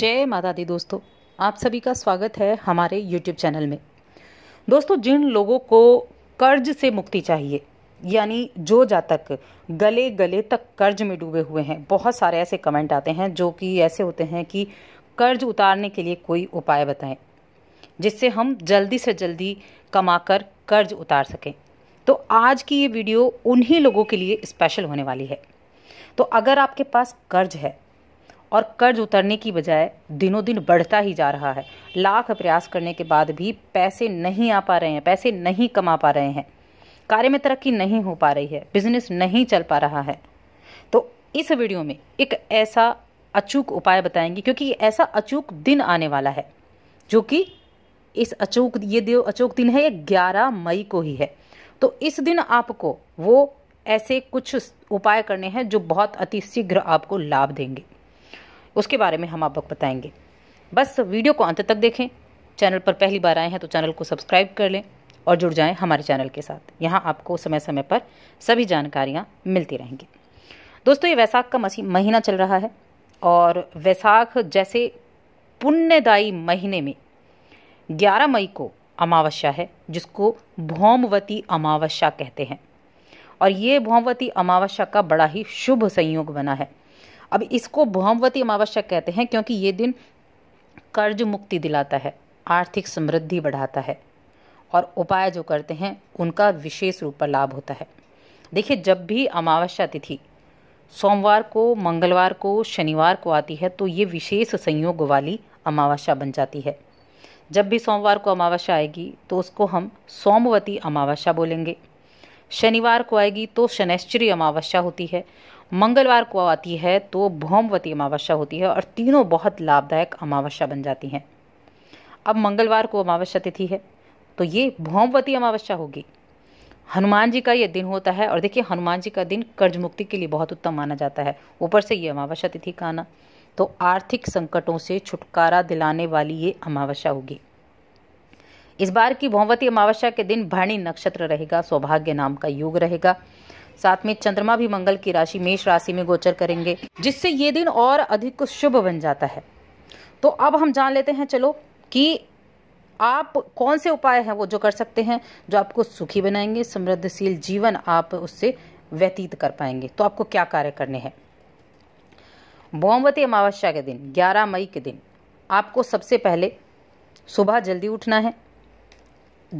जय माता दी दोस्तों आप सभी का स्वागत है हमारे YouTube चैनल में दोस्तों जिन लोगों को कर्ज से मुक्ति चाहिए यानी जो जातक गले गले तक कर्ज में डूबे हुए हैं बहुत सारे ऐसे कमेंट आते हैं जो कि ऐसे होते हैं कि कर्ज उतारने के लिए कोई उपाय बताएं जिससे हम जल्दी से जल्दी कमाकर कर्ज उतार सकें तो आज की ये वीडियो उन्हीं लोगों के लिए स्पेशल होने वाली है तो अगर आपके पास कर्ज है और कर्ज उतरने की बजाय दिनों दिन बढ़ता ही जा रहा है लाख प्रयास करने के बाद भी पैसे नहीं आ पा रहे हैं पैसे नहीं कमा पा रहे हैं कार्य में तरक्की नहीं हो पा रही है बिजनेस नहीं चल पा रहा है तो इस वीडियो में एक ऐसा अचूक उपाय बताएंगे क्योंकि ऐसा अचूक दिन आने वाला है जो कि इस अचूक ये देव अचूक दिन है ये ग्यारह मई को ही है तो इस दिन आपको वो ऐसे कुछ उपाय करने हैं जो बहुत अति शीघ्र आपको लाभ देंगे उसके बारे में हम आपको बताएंगे बस वीडियो को अंत तक देखें चैनल पर पहली बार आए हैं तो चैनल को सब्सक्राइब कर लें और जुड़ जाएं हमारे चैनल के साथ यहाँ आपको समय समय पर सभी जानकारियाँ मिलती रहेंगी दोस्तों ये वैसाख का महीना चल रहा है और वैसाख जैसे पुण्यदायी महीने में 11 मई को अमावस्या है जिसको भौमवती अमावस्या कहते हैं और ये भौमवती अमावस्या का बड़ा ही शुभ संयोग बना है अब इसको भौमवती अमावस्या कहते हैं क्योंकि ये दिन कर्ज मुक्ति दिलाता है आर्थिक समृद्धि बढ़ाता है और उपाय जो करते हैं उनका विशेष रूप पर लाभ होता है देखिए जब भी अमावस्या तिथि सोमवार को मंगलवार को शनिवार को आती है तो ये विशेष संयोग वाली अमावस्या बन जाती है जब भी सोमवार को अमावस्या आएगी तो उसको हम सोमवती अमावस्या बोलेंगे शनिवार को आएगी तो शनैश्चरी अमावस्या होती है मंगलवार को आती है तो भौमवती अमावस्या होती है और तीनों बहुत लाभदायक अमावस्या बन जाती हैं अब मंगलवार को अमावस्या तिथि है तो ये भौमवती अमावस्या होगी हनुमान जी का ये दिन होता है और देखिए हनुमान जी का दिन कर्ज मुक्ति के लिए बहुत उत्तम माना जाता है ऊपर से ये अमावस्या तिथि का आना तो आर्थिक संकटों से छुटकारा दिलाने वाली ये अमावस्या होगी इस बार की भौमवती अमावस्या के दिन भरणी नक्षत्र रहेगा सौभाग्य नाम का योग रहेगा साथ में चंद्रमा भी मंगल की राशि मेष राशि में गोचर करेंगे जिससे ये दिन और अधिक शुभ बन जाता है तो अब हम जान लेते हैं चलो कि आप कौन से उपाय हैं वो जो कर सकते हैं जो आपको सुखी बनाएंगे समृद्धशील जीवन आप उससे व्यतीत कर पाएंगे तो आपको क्या कार्य करने हैं मोमवती अमावस्या के दिन 11 मई के दिन आपको सबसे पहले सुबह जल्दी उठना है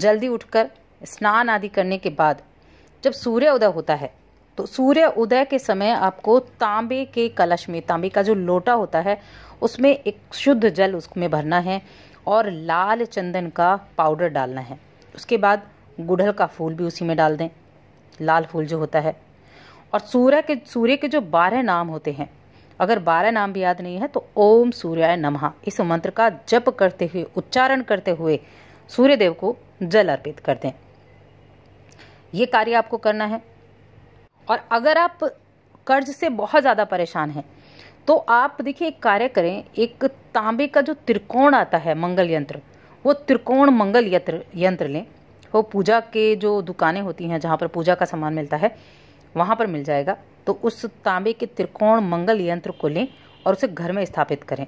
जल्दी उठकर स्नान आदि करने के बाद जब सूर्य उदय होता है तो सूर्य उदय के समय आपको तांबे के कलश में तांबे का जो लोटा होता है उसमें एक शुद्ध जल उसमें भरना है और लाल चंदन का पाउडर डालना है उसके बाद गुड़हल का फूल भी उसी में डाल दें लाल फूल जो होता है और सूर्य के सूर्य के जो बारह नाम होते हैं अगर बारह नाम भी याद नहीं है तो ओम सूर्याय नमः इस मंत्र का जप करते हुए उच्चारण करते हुए सूर्यदेव को जल अर्पित कर दें ये कार्य आपको करना है और अगर आप कर्ज से बहुत ज़्यादा परेशान हैं तो आप देखिए एक कार्य करें एक तांबे का जो त्रिकोण आता है मंगल यंत्र वो त्रिकोण मंगल यंत्र यंत्र लें वो पूजा के जो दुकानें होती हैं जहाँ पर पूजा का सामान मिलता है वहाँ पर मिल जाएगा तो उस तांबे के त्रिकोण मंगल यंत्र को लें और उसे घर में स्थापित करें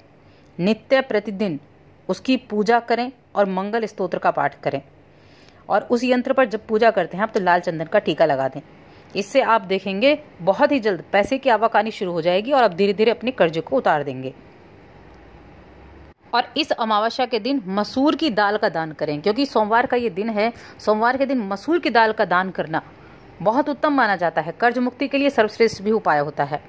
नित्य प्रतिदिन उसकी पूजा करें और मंगल स्त्रोत्र का पाठ करें और उस यंत्र पर जब पूजा करते हैं आप तो लाल चंदन का टीका लगा दें इससे आप देखेंगे बहुत ही जल्द पैसे की आवाकानी शुरू हो जाएगी और आप धीरे धीरे अपने कर्ज को उतार देंगे और इस अमावस्या के दिन मसूर की दाल का दान करें क्योंकि सोमवार का ये दिन है सोमवार के दिन मसूर की दाल का दान करना बहुत उत्तम माना जाता है कर्ज मुक्ति के लिए सर्वश्रेष्ठ भी उपाय होता है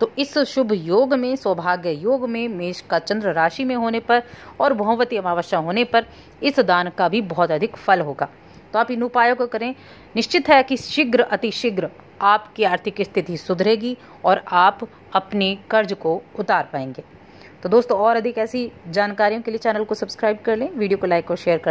तो इस शुभ योग में सौभाग्य योग में मेष का चंद्र राशि में होने पर और बहुमती अमावस्या होने पर इस दान का भी बहुत अधिक फल होगा तो आप इन उपायों को करें निश्चित है कि शीघ्र अतिशीघ्र आपकी आर्थिक स्थिति सुधरेगी और आप अपने कर्ज को उतार पाएंगे तो दोस्तों और अधिक ऐसी जानकारियों के लिए चैनल को सब्सक्राइब कर लें वीडियो को लाइक और शेयर कर